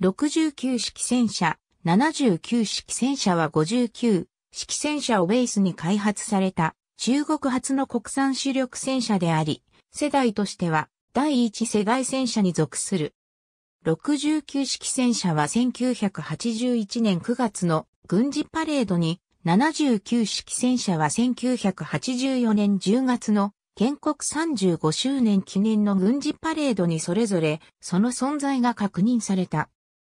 69式戦車、79式戦車は59式戦車をベースに開発された中国初の国産主力戦車であり、世代としては第一世代戦車に属する。69式戦車は1981年9月の軍事パレードに、79式戦車は1984年10月の建国35周年記念の軍事パレードにそれぞれその存在が確認された。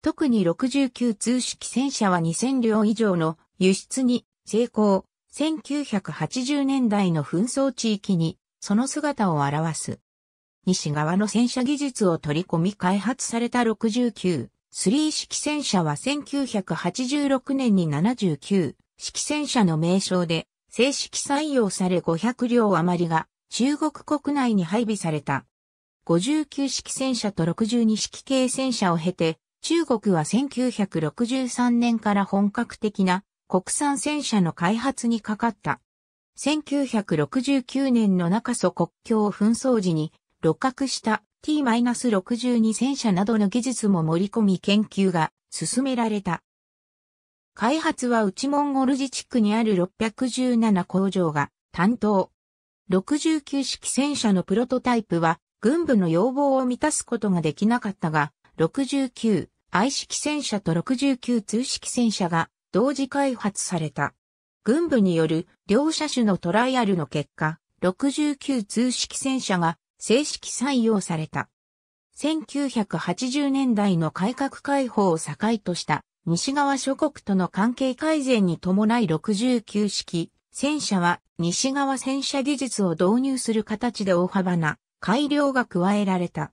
特に69通式戦車は2000両以上の輸出に成功。1980年代の紛争地域にその姿を表す。西側の戦車技術を取り込み開発された69、3式戦車は1986年に79式戦車の名称で正式採用され500両余りが中国国内に配備された。59式戦車と62式系戦車を経て中国は1963年から本格的な国産戦車の開発にかかった。1969年の中祖国境紛争時に露獲した T-62 戦車などの技術も盛り込み研究が進められた。開発は内モンゴル自治区にある617工場が担当。69式戦車のプロトタイプは軍部の要望を満たすことができなかったが、69愛式戦車と69通式戦車が同時開発された。軍部による両車種のトライアルの結果、69通式戦車が正式採用された。1980年代の改革開放を境とした西側諸国との関係改善に伴い69式戦車は西側戦車技術を導入する形で大幅な改良が加えられた。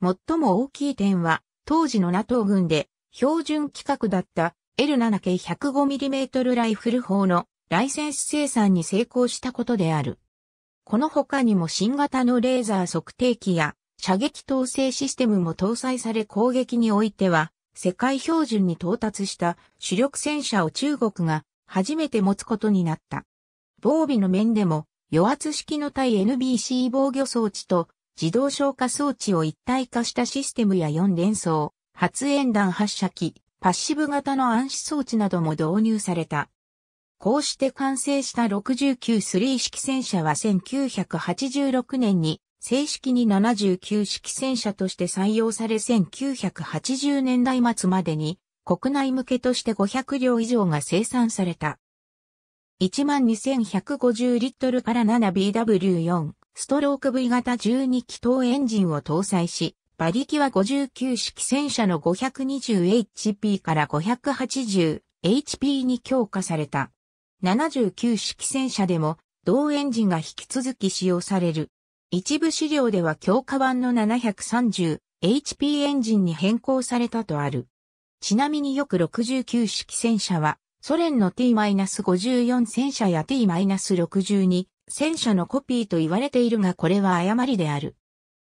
最も大きい点は当時の NATO 軍で標準規格だった L7 系 105mm ライフル砲のライセンス生産に成功したことである。この他にも新型のレーザー測定器や射撃統制システムも搭載され攻撃においては世界標準に到達した主力戦車を中国が初めて持つことになった。防備の面でも、与圧式の対 NBC 防御装置と自動消火装置を一体化したシステムや4連装、発煙弾発射機、パッシブ型の暗視装置なども導入された。こうして完成した693式戦車は1986年に正式に79式戦車として採用され1980年代末までに国内向けとして500両以上が生産された。12150リットルから 7BW4 ストローク V 型12気筒エンジンを搭載し、馬力は59式戦車の 520HP から 580HP に強化された。79式戦車でも同エンジンが引き続き使用される。一部資料では強化版の 730HP エンジンに変更されたとある。ちなみによく69式戦車はソ連の T-54 戦車や T-62 戦車のコピーと言われているがこれは誤りである。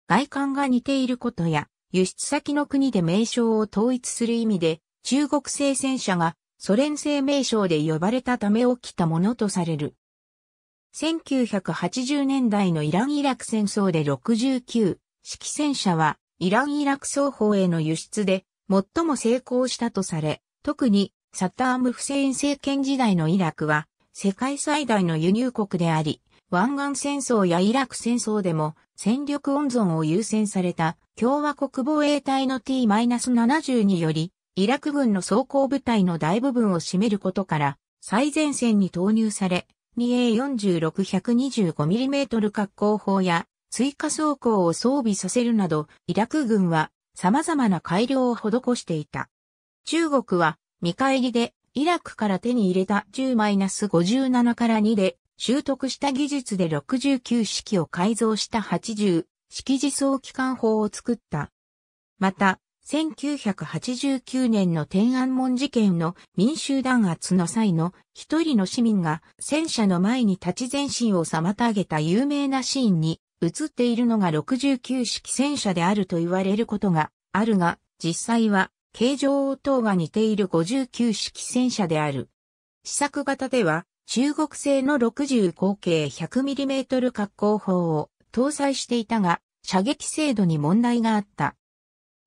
外観が似ていることや、輸出先の国で名称を統一する意味で、中国製戦車がソ連製名称で呼ばれたため起きたものとされる。1980年代のイラン・イラク戦争で69式戦車はイラン・イラク双方への輸出で最も成功したとされ、特にサッターム・フセイン政権時代のイラクは世界最大の輸入国であり、湾岸戦争やイラク戦争でも戦力温存を優先された共和国防衛隊の T-70 により、イラク軍の装甲部隊の大部分を占めることから、最前線に投入され、2A46-125mm 滑好砲や追加装甲を装備させるなど、イラク軍は様々な改良を施していた。中国は見返りでイラクから手に入れた10-57から2で習得した技術で69式を改造した80式自走機関砲を作った。また、1989年の天安門事件の民衆弾圧の際の一人の市民が戦車の前に立ち前進を妨げた有名なシーンに映っているのが69式戦車であると言われることがあるが、実際は形状等が似ている59式戦車である。試作型では中国製の60口径 100mm 滑降砲を搭載していたが、射撃精度に問題があった。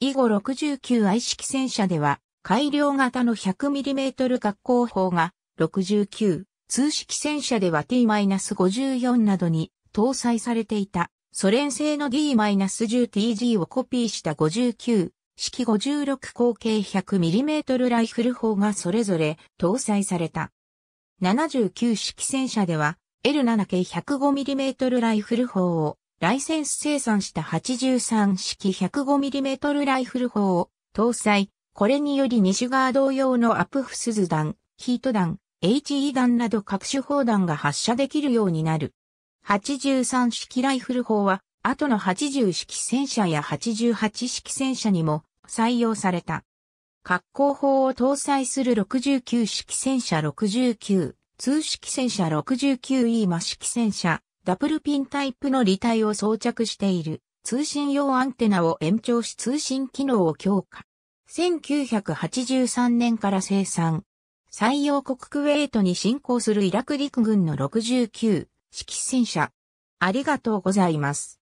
以後69愛式戦車では、改良型の 100mm 滑降砲が69、通式戦車では T-54 などに搭載されていた、ソ連製の D-10TG をコピーした59、式56口径 100mm ライフル砲がそれぞれ搭載された。79式戦車では L7 系 105mm ライフル砲をライセンス生産した83式 105mm ライフル砲を搭載。これにより西側同様のアプフスズ弾、ヒート弾、HE 弾など各種砲弾が発射できるようになる。83式ライフル砲は、後の80式戦車や88式戦車にも採用された。滑降砲を搭載する69式戦車69、通式戦車 69E マ式戦車、ダブルピンタイプの履帯を装着している通信用アンテナを延長し通信機能を強化。1983年から生産。採用国クウェートに進行するイラク陸軍の69式戦車。ありがとうございます。